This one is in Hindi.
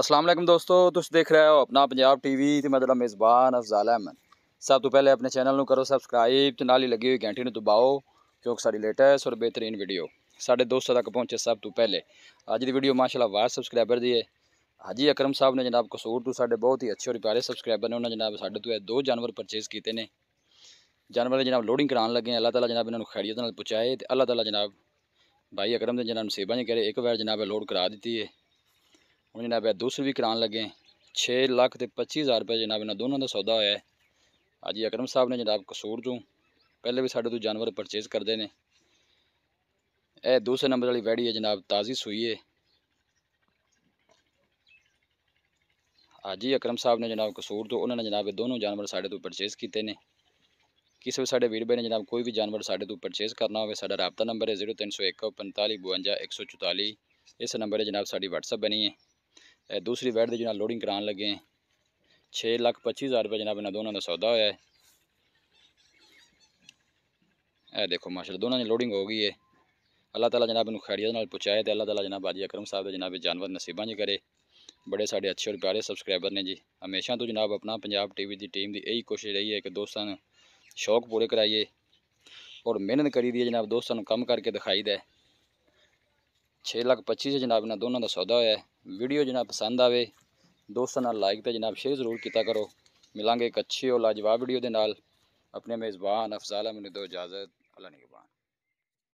असलम दोस्तों तुम देख रहे हो अपना पंजाब टीवी तो मतलब मेज़बान अफजाल अहमद सब तो पहले अपने चैनल में करो सबसक्राइब तो नाली लगी हुई घंटी में दबाओ क्योंकि सारी लेटैस और बेहतरीन वीडियो साढ़े दोस्तों तक पहुँचे सब तो पहले अज की वीडियो माशाला वार सबसक्राइबर दी है हाजी अक्रम साहब ने जनाब कसूर तो साढ़े बहुत ही अच्छे और प्यारे सबसक्राइबर ने उन्होंने जनाब साढ़े तो यह दो जानवर परचेज किए हैं जानवर ने जनाब लोडिंग कराने लगे अल्लाह तला जनाब इन्होंने खैरियत पहुँचाए तो अल्लाह तला जनाब भाई अक्रम ने जनाब सेवा नहीं करे एक बार जनाब लोड करा दी है ਹੁਣ ਜਨਾਬ ਇਹ ਦੂਸਰੀ ਕਰਾਉਣ ਲੱਗੇ 6 ਲੱਖ ਤੇ 25000 ਰੁਪਏ ਜਨਾਬ ਇਹਨਾਂ ਦੋਨਾਂ ਦਾ ਸੌਦਾ ਹੋਇਆ ਹੈ ਅੱਜ ਅਕਰਮ ਸਾਹਿਬ ਨੇ ਜਨਾਬ ਕਸੂਰ ਤੋਂ ਪਹਿਲੇ ਵੀ ਸਾਡੇ ਤੋਂ ਜਾਨਵਰ ਪਰਚੇਜ਼ ਕਰਦੇ ਨੇ ਇਹ ਦੂਸਰੇ ਨੰਬਰ ਵਾਲੀ ਵੈੜੀ ਹੈ ਜਨਾਬ ਤਾਜ਼ੀ ਸੂਈ ਹੈ ਹਾਜੀ ਅਕਰਮ ਸਾਹਿਬ ਨੇ ਜਨਾਬ ਕਸੂਰ ਤੋਂ ਉਹਨਾਂ ਨੇ ਜਨਾਬ ਇਹ ਦੋਨੋਂ ਜਾਨਵਰ ਸਾਡੇ ਤੋਂ ਪਰਚੇਜ਼ ਕੀਤੇ ਨੇ ਕਿਸੇ ਵੀ ਸਾਡੇ ਵੀਰ ਬਈ ਨੇ ਜਨਾਬ ਕੋਈ ਵੀ ਜਾਨਵਰ ਸਾਡੇ ਤੋਂ ਪਰਚੇਜ਼ ਕਰਨਾ ਹੋਵੇ ਸਾਡਾ ਰਾਬਤਾ ਨੰਬਰ ਹੈ 0301 45 52 144 ਇਸ ਨੰਬਰ ਹੈ ਜਨਾਬ ਸਾਡੀ WhatsApp ਬਣੀ ਹੈ दूसरी बैड जनाब लोडिंग करा लगे हैं छे लख पच्ची हज़ार रुपया जनाब इन्होंने दोनों का सौदा होया है देखो माशाल्लाह दोनों ने लोडिंग हो गई है अल्लाह तला जनाब इन खैरियत पुछाया तो अल्लाह तला जनाब अजी अक्रम साहब जनाब जानवर नसीबा जी करे बड़े साढ़े अच्छे और प्यारे सबसक्राइबर ने जी हमेशा तो जनाब अपना पंजाब टीवी की टीम की यही कोशिश रही है कि दोस्तों शौक पूरे कराइए और मेहनत करी दी जनाब दोस्तों कम करके दिखाई दे छे लाख पच्ची से जनाब इन्हें दोनों का सौदा होया वीडियो जनाब पसंद आए दोस्तों लाइक तो जनाब शेयर जरूर किया करो मिलेंगे एक अच्छी और लाजवाब वीडियो के नाल अपने मेजबान अफजाल मैंने दो इजाजत अला नहीं